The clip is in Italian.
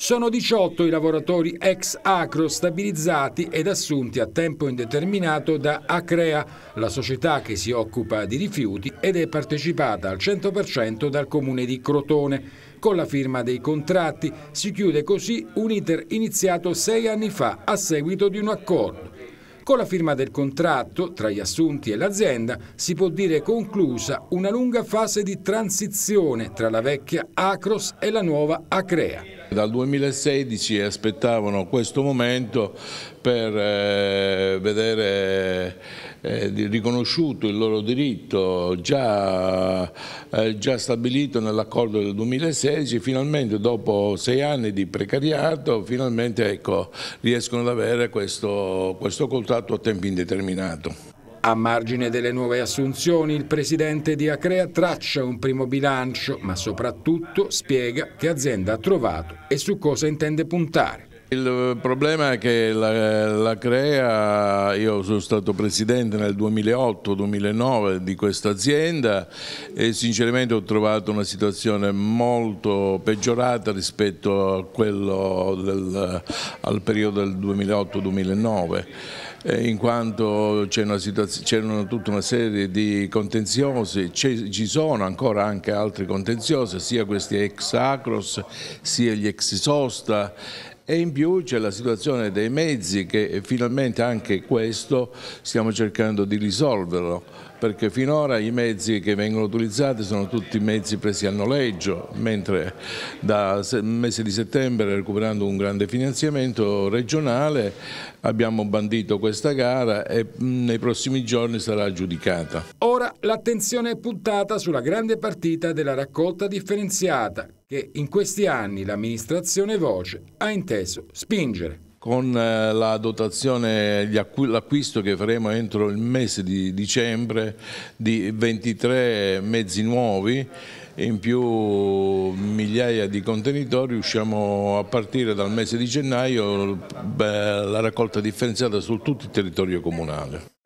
Sono 18 i lavoratori ex Acro stabilizzati ed assunti a tempo indeterminato da Acrea, la società che si occupa di rifiuti ed è partecipata al 100% dal comune di Crotone. Con la firma dei contratti si chiude così un iter iniziato sei anni fa a seguito di un accordo. Con la firma del contratto tra gli assunti e l'azienda si può dire conclusa una lunga fase di transizione tra la vecchia Acros e la nuova Acrea. Dal 2016 aspettavano questo momento per eh, vedere eh, riconosciuto il loro diritto già, eh, già stabilito nell'accordo del 2016, finalmente dopo sei anni di precariato finalmente ecco, riescono ad avere questo, questo contratto a tempo indeterminato. A margine delle nuove assunzioni, il presidente di Acrea traccia un primo bilancio, ma soprattutto spiega che azienda ha trovato e su cosa intende puntare. Il eh, problema è che la, la, Crea, io sono stato presidente nel 2008-2009 di questa azienda e sinceramente ho trovato una situazione molto peggiorata rispetto a quello del, al periodo del 2008-2009 eh, in quanto c'erano tutta una serie di contenziosi, ci sono ancora anche altri contenziosi, sia questi ex Acros, sia gli ex Sosta e in più c'è la situazione dei mezzi che finalmente anche questo stiamo cercando di risolverlo perché finora i mezzi che vengono utilizzati sono tutti mezzi presi a noleggio, mentre dal mese di settembre, recuperando un grande finanziamento regionale, abbiamo bandito questa gara e mm, nei prossimi giorni sarà giudicata. Ora l'attenzione è puntata sulla grande partita della raccolta differenziata, che in questi anni l'amministrazione Voce ha inteso spingere con eh, la dotazione, l'acquisto che faremo entro il mese di dicembre di 23 mezzi nuovi in più migliaia di contenitori riusciamo a partire dal mese di gennaio la raccolta differenziata su tutto il territorio comunale.